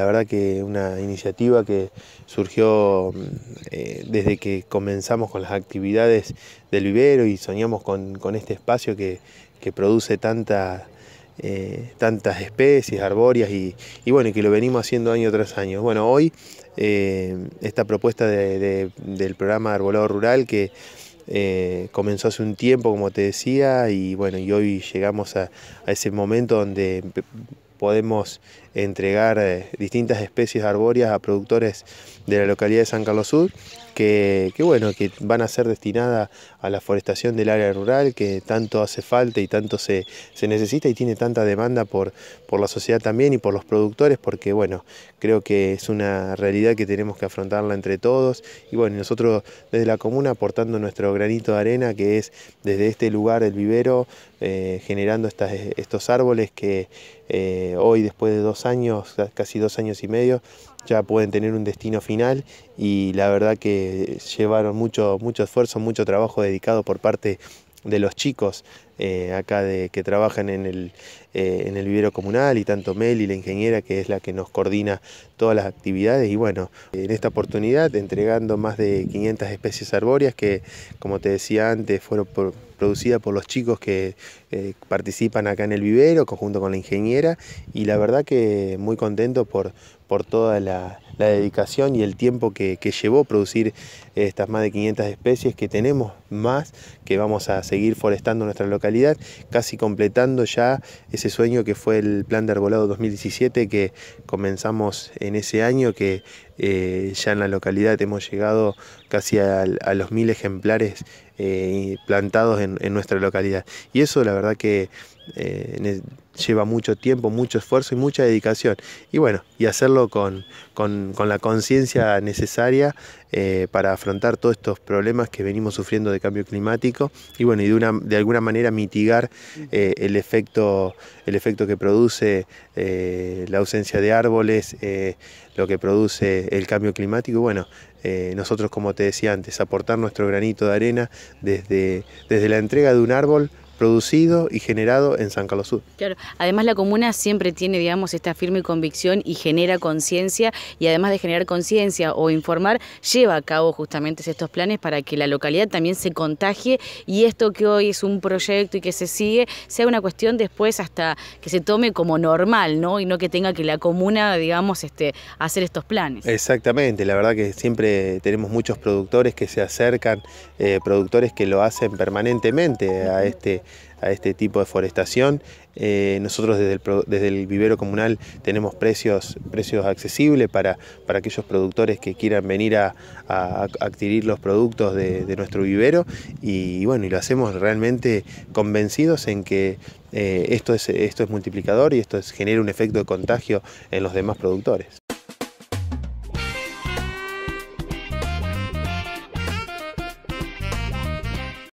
La verdad que una iniciativa que surgió mm, eh, desde que comenzamos con las actividades del vivero y soñamos con, este espacio que, produce eh, tantas especies arbóreas y, y, que lo venimos haciendo año tras año. Bueno, hoy eh, esta propuesta del programa Arbolado Rural que comenzó hace un tiempo, como te decía, y bueno, y hoy llegamos a ese momento donde podemos entregar eh, distintas especies arbóreas a productores de la localidad de San Carlos Sur, que, bueno, que van a ser destinadas a la forestación del área rural, que tanto hace falta y tanto se, se necesita y tiene tanta demanda por, por, la sociedad también y por los productores, porque bueno, creo que es una realidad que tenemos que afrontarla entre todos y bueno, nosotros desde la comuna aportando nuestro granito de arena, que es desde este lugar, el vivero, eh, generando estas, estos árboles que eh, hoy después de dos años, casi dos años y medio, ya pueden tener un destino final y la verdad que llevaron mucho, mucho esfuerzo, mucho trabajo dedicado por parte de los chicos eh, acá de, que trabajan en el, eh, vivero comunal y tanto y la ingeniera, que es la que nos coordina todas las actividades. Y bueno, en esta oportunidad entregando más de 500 especies arbóreas que, como te decía antes, fueron producidas por los chicos que eh, participan acá en el vivero, conjunto con la ingeniera. Y la verdad que muy contento por, por toda la, dedicación y el tiempo que, que, llevó producir estas más de 500 especies que tenemos más, que vamos a seguir forestando nuestra localidad casi completando ya ese sueño que fue el plan de arbolado 2017 que comenzamos en ese año, que eh, ya en la localidad hemos llegado casi a, los mil ejemplares eh, plantados en nuestra localidad. Y eso la verdad que eh, lleva mucho tiempo, mucho esfuerzo y mucha dedicación. Y bueno, y hacerlo con, la conciencia necesaria eh, para afrontar todos estos problemas que venimos sufriendo de cambio climático y bueno, y de, alguna manera mitigar eh, el, efecto, el efecto que produce la ausencia de árboles, lo que produce el cambio climático. Bueno, nosotros como te decía antes, aportar nuestro granito de arena desde la entrega de un árbol producido y generado en San Carlos Sur. Claro, además la comuna siempre tiene, digamos, esta firme convicción y genera conciencia y además de generar conciencia o informar, lleva a cabo justamente estos planes para que la localidad también se contagie y esto que hoy es un proyecto y que se sigue sea una cuestión después hasta que se tome como normal, ¿no? Y no que tenga que la comuna, digamos, este, hacer estos planes. Exactamente, la verdad que siempre tenemos muchos productores que se acercan, eh, productores que lo hacen permanentemente a este a este tipo de forestación. Eh, nosotros desde el, vivero comunal tenemos precios, accesibles para, aquellos productores que quieran venir a, adquirir los productos de, nuestro vivero y, bueno, y lo hacemos realmente convencidos en que eh, esto, es, esto es multiplicador y esto genera un efecto de contagio en los demás productores.